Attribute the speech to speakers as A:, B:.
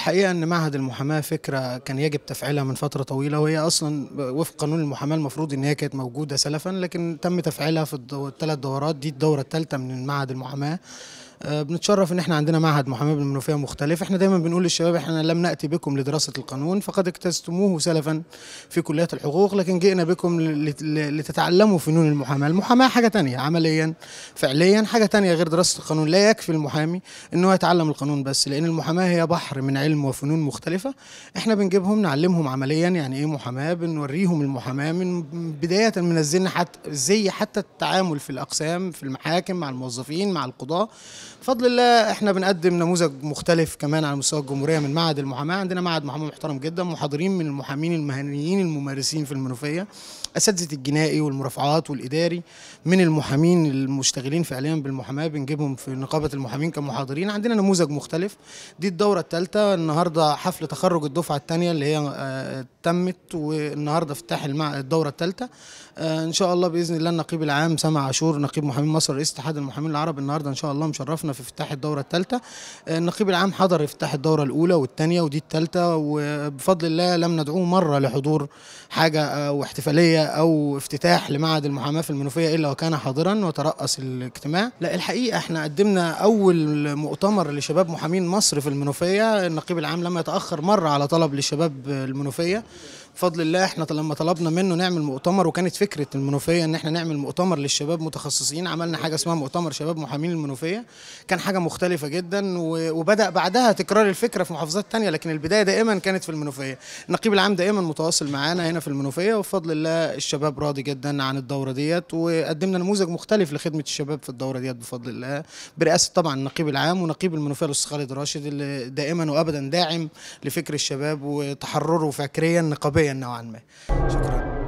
A: الحقيقه ان معهد المحاماه فكره كان يجب تفعيلها من فتره طويله وهي اصلا وفق قانون المحاماه المفروض ان هي كانت موجوده سلفا لكن تم تفعيلها في الثلاث دورات دي الدوره الثالثه من معهد المحاماه آه، بنتشرف ان احنا عندنا معهد محاماه بالمنوفيه مختلف احنا دايما بنقول للشباب احنا لم ناتي بكم لدراسه القانون فقد اكتسبتموه سلفا في كليات الحقوق لكن جئنا بكم لتتعلموا فنون المحاماه المحاماه حاجه تانية عمليا فعليا حاجه تانية غير دراسه القانون لا يكفي المحامي ان هو يتعلم القانون بس لان المحاماه هي بحر من علم وفنون مختلفه احنا بنجيبهم نعلمهم عمليا يعني ايه محاماه بنوريهم المحاماه من بدايه من الزن حتى زي حتى التعامل في الاقسام في المحاكم مع الموظفين مع القضاه بفضل الله احنا بنقدم نموذج مختلف كمان على مستوى الجمهوريه من معهد المحاماه عندنا معهد محاماه محترم جدا محاضرين من المحامين المهنيين الممارسين في المنوفيه اساتذه الجنائي والمرافعات والاداري من المحامين المشتغلين فعليا بالمحاماه بنجيبهم في نقابه المحامين كمحاضرين عندنا نموذج مختلف دي الدوره الثالثه النهارده حفل تخرج الدفعه الثانيه اللي هي آه، تمت والنهارده افتتاح الدوره الثالثه آه، ان شاء الله باذن الله النقيب العام سامع عاشور نقيب محامين مصر رئيس اتحاد المحامين العرب النهارده ان شاء الله مشرفنا في افتتاح الدوره الثالثه آه، النقيب العام حضر افتتاح الدوره الاولى والثانيه ودي الثالثه وبفضل الله لم ندعوه مره لحضور حاجه واحتفاليه المنوفيه أو افتتاح لمعهد المحاماة في المنوفية إلا وكان حاضرا وترأس الاجتماع لا الحقيقة احنا قدمنا أول مؤتمر لشباب محامين مصر في المنوفية النقيب العام لم يتأخر مرة على طلب لشباب المنوفية بفضل الله احنا لما طلبنا منه نعمل مؤتمر وكانت فكرة المنوفية ان احنا نعمل مؤتمر للشباب متخصصين عملنا حاجة اسمها مؤتمر شباب محامين المنوفية كان حاجة مختلفة جدا وبدأ بعدها تكرار الفكرة في محافظات تانية لكن البداية دائما كانت في المنوفية النقيب العام دائما متواصل معانا هنا في المنوفية وبفضل الله الشباب راضي جدا عن الدوره ديت وقدمنا نموذج مختلف لخدمه الشباب في الدوره ديت بفضل الله برئاسه طبعا النقيب العام ونقيب المنوفيه الاستاذ خالد راشد اللي دائما وابدا داعم لفكر الشباب وتحرره فكريا نقابيا نوعا ما شكرا